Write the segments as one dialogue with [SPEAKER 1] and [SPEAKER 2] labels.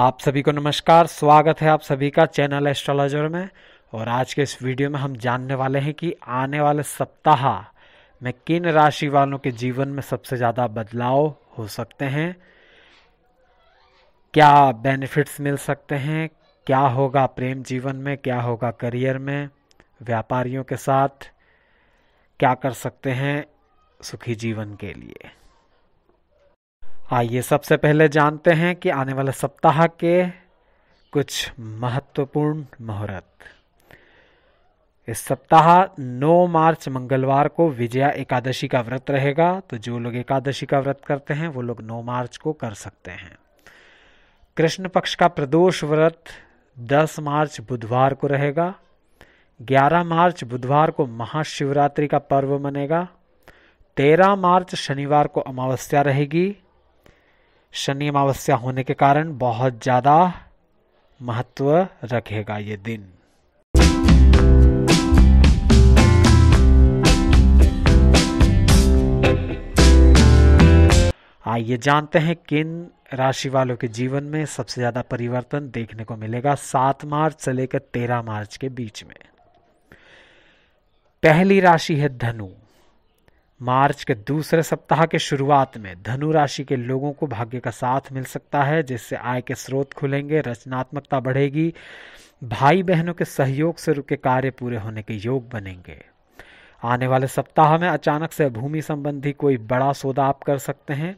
[SPEAKER 1] आप सभी को नमस्कार स्वागत है आप सभी का चैनल एस्ट्रोलॉजर में और आज के इस वीडियो में हम जानने वाले हैं कि आने वाले सप्ताह में किन राशि वालों के जीवन में सबसे ज़्यादा बदलाव हो सकते हैं क्या बेनिफिट्स मिल सकते हैं क्या होगा प्रेम जीवन में क्या होगा करियर में व्यापारियों के साथ क्या कर सकते हैं सुखी जीवन के लिए आइए सबसे पहले जानते हैं कि आने वाले सप्ताह के कुछ महत्वपूर्ण मुहूर्त इस सप्ताह 9 मार्च मंगलवार को विजया एकादशी का व्रत रहेगा तो जो लोग एकादशी का व्रत करते हैं वो लोग 9 मार्च को कर सकते हैं कृष्ण पक्ष का प्रदोष व्रत 10 मार्च बुधवार को रहेगा 11 मार्च बुधवार को महाशिवरात्रि का पर्व मनेगा 13 मार्च शनिवार को अमावस्या रहेगी शनि अमावस्या होने के कारण बहुत ज़्यादा महत्व रखेगा ये दिन आइए जानते हैं किन राशि वालों के जीवन में सबसे ज़्यादा परिवर्तन देखने को मिलेगा सात मार्च से लेकर तेरह मार्च के बीच में पहली राशि है धनु मार्च के दूसरे सप्ताह के शुरुआत में धनु राशि के लोगों को भाग्य का साथ मिल सकता है जिससे आय के स्रोत खुलेंगे रचनात्मकता बढ़ेगी भाई बहनों के सहयोग से रुके कार्य पूरे होने के योग बनेंगे आने वाले सप्ताह में अचानक से भूमि संबंधी कोई बड़ा सौदा आप कर सकते हैं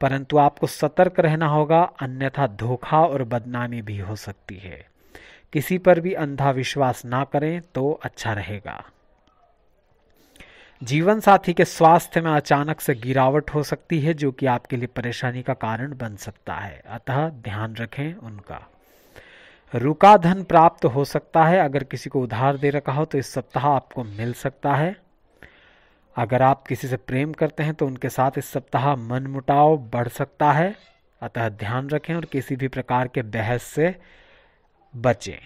[SPEAKER 1] परंतु आपको सतर्क रहना होगा अन्यथा धोखा और बदनामी भी हो सकती है किसी पर भी अंधा विश्वास ना करें तो अच्छा रहेगा जीवन साथी के स्वास्थ्य में अचानक से गिरावट हो सकती है जो कि आपके लिए परेशानी का कारण बन सकता है अतः ध्यान रखें उनका रुका धन प्राप्त हो सकता है अगर किसी को उधार दे रखा हो तो इस सप्ताह आपको मिल सकता है अगर आप किसी से प्रेम करते हैं तो उनके साथ इस सप्ताह मन मुटाव बढ़ सकता है अतः ध्यान रखें और किसी भी प्रकार के बहस से बचें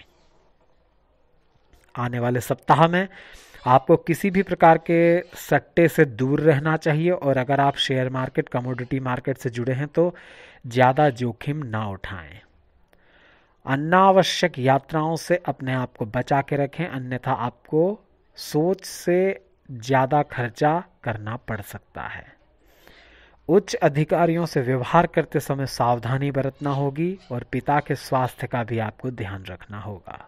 [SPEAKER 1] आने वाले सप्ताह में आपको किसी भी प्रकार के सट्टे से दूर रहना चाहिए और अगर आप शेयर मार्केट कमोडिटी मार्केट से जुड़े हैं तो ज़्यादा जोखिम ना उठाएं अनावश्यक यात्राओं से अपने आप को बचा के रखें अन्यथा आपको सोच से ज़्यादा खर्चा करना पड़ सकता है उच्च अधिकारियों से व्यवहार करते समय सावधानी बरतना होगी और पिता के स्वास्थ्य का भी आपको ध्यान रखना होगा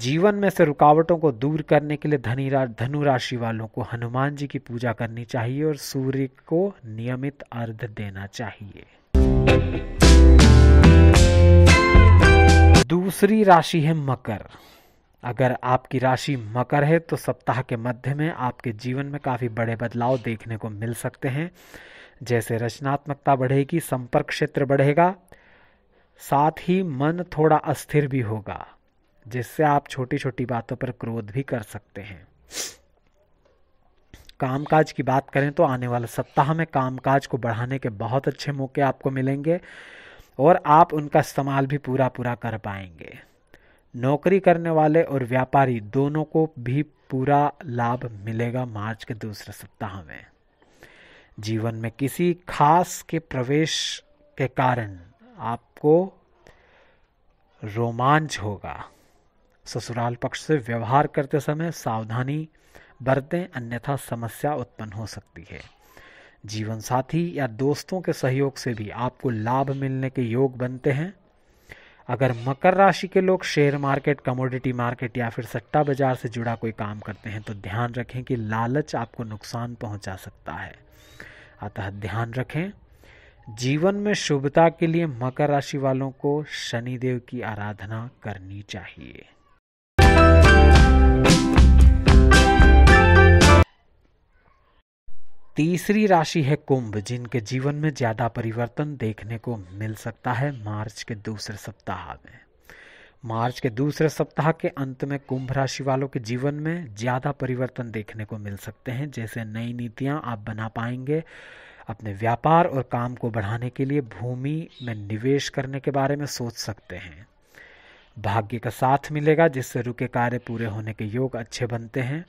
[SPEAKER 1] जीवन में से रुकावटों को दूर करने के लिए धनी धनु राशि वालों को हनुमान जी की पूजा करनी चाहिए और सूर्य को नियमित अर्ध देना चाहिए दूसरी राशि है मकर अगर आपकी राशि मकर है तो सप्ताह के मध्य में आपके जीवन में काफ़ी बड़े बदलाव देखने को मिल सकते हैं जैसे रचनात्मकता बढ़ेगी संपर्क क्षेत्र बढ़ेगा साथ ही मन थोड़ा अस्थिर भी होगा जिससे आप छोटी छोटी बातों पर क्रोध भी कर सकते हैं कामकाज की बात करें तो आने वाले सप्ताह में कामकाज को बढ़ाने के बहुत अच्छे मौके आपको मिलेंगे और आप उनका इस्तेमाल भी पूरा पूरा कर पाएंगे नौकरी करने वाले और व्यापारी दोनों को भी पूरा लाभ मिलेगा मार्च के दूसरे सप्ताह में जीवन में किसी खास के प्रवेश के कारण आपको रोमांच होगा ससुराल पक्ष से व्यवहार करते समय सावधानी बरतें अन्यथा समस्या उत्पन्न हो सकती है जीवन साथी या दोस्तों के सहयोग से भी आपको लाभ मिलने के योग बनते हैं अगर मकर राशि के लोग शेयर मार्केट कमोडिटी मार्केट या फिर सट्टा बाजार से जुड़ा कोई काम करते हैं तो ध्यान रखें कि लालच आपको नुकसान पहुंचा सकता है अतः ध्यान रखें जीवन में शुभता के लिए मकर राशि वालों को शनिदेव की आराधना करनी चाहिए तीसरी राशि है कुंभ जिनके जीवन में ज़्यादा परिवर्तन देखने को मिल सकता है मार्च के दूसरे सप्ताह में मार्च के दूसरे सप्ताह के अंत में कुंभ राशि वालों के जीवन में ज़्यादा परिवर्तन देखने को मिल सकते हैं जैसे नई नीतियाँ आप बना पाएंगे अपने व्यापार और काम को बढ़ाने के लिए भूमि में निवेश करने के बारे में सोच सकते हैं भाग्य का साथ मिलेगा जिससे रुके कार्य पूरे होने के योग अच्छे बनते हैं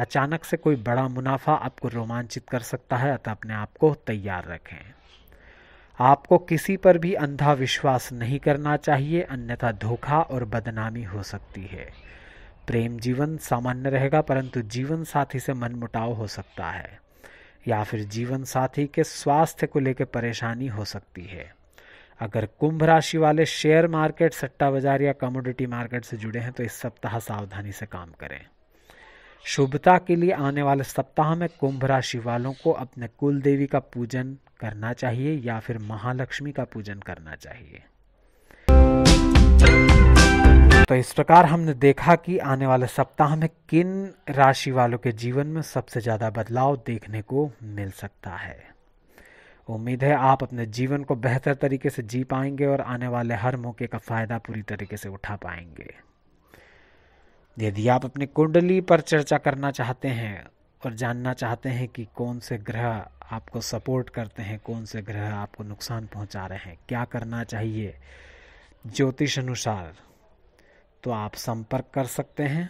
[SPEAKER 1] अचानक से कोई बड़ा मुनाफा आपको रोमांचित कर सकता है अतः अपने आप को तैयार रखें आपको किसी पर भी अंधा विश्वास नहीं करना चाहिए अन्यथा धोखा और बदनामी हो सकती है प्रेम जीवन सामान्य रहेगा परंतु जीवन साथी से मनमुटाव हो सकता है या फिर जीवन साथी के स्वास्थ्य को लेकर परेशानी हो सकती है अगर कुंभ राशि वाले शेयर मार्केट सट्टा बाजार या कमोडिटी मार्केट से जुड़े हैं तो इस सप्ताह सावधानी से काम करें शुभता के लिए आने वाले सप्ताह में कुंभ राशि वालों को अपने कुल देवी का पूजन करना चाहिए या फिर महालक्ष्मी का पूजन करना चाहिए तो इस प्रकार हमने देखा कि आने वाले सप्ताह में किन राशि वालों के जीवन में सबसे ज़्यादा बदलाव देखने को मिल सकता है उम्मीद है आप अपने जीवन को बेहतर तरीके से जी पाएंगे और आने वाले हर मौके का फ़ायदा पूरी तरीके से उठा पाएंगे यदि आप अपनी कुंडली पर चर्चा करना चाहते हैं और जानना चाहते हैं कि कौन से ग्रह आपको सपोर्ट करते हैं कौन से ग्रह आपको नुकसान पहुंचा रहे हैं क्या करना चाहिए ज्योतिष अनुसार तो आप संपर्क कर सकते हैं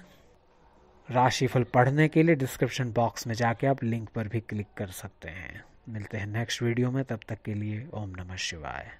[SPEAKER 1] राशिफल पढ़ने के लिए डिस्क्रिप्शन बॉक्स में जाके आप लिंक पर भी क्लिक कर सकते हैं मिलते हैं नेक्स्ट वीडियो में तब तक के लिए ओम नमः शिवाय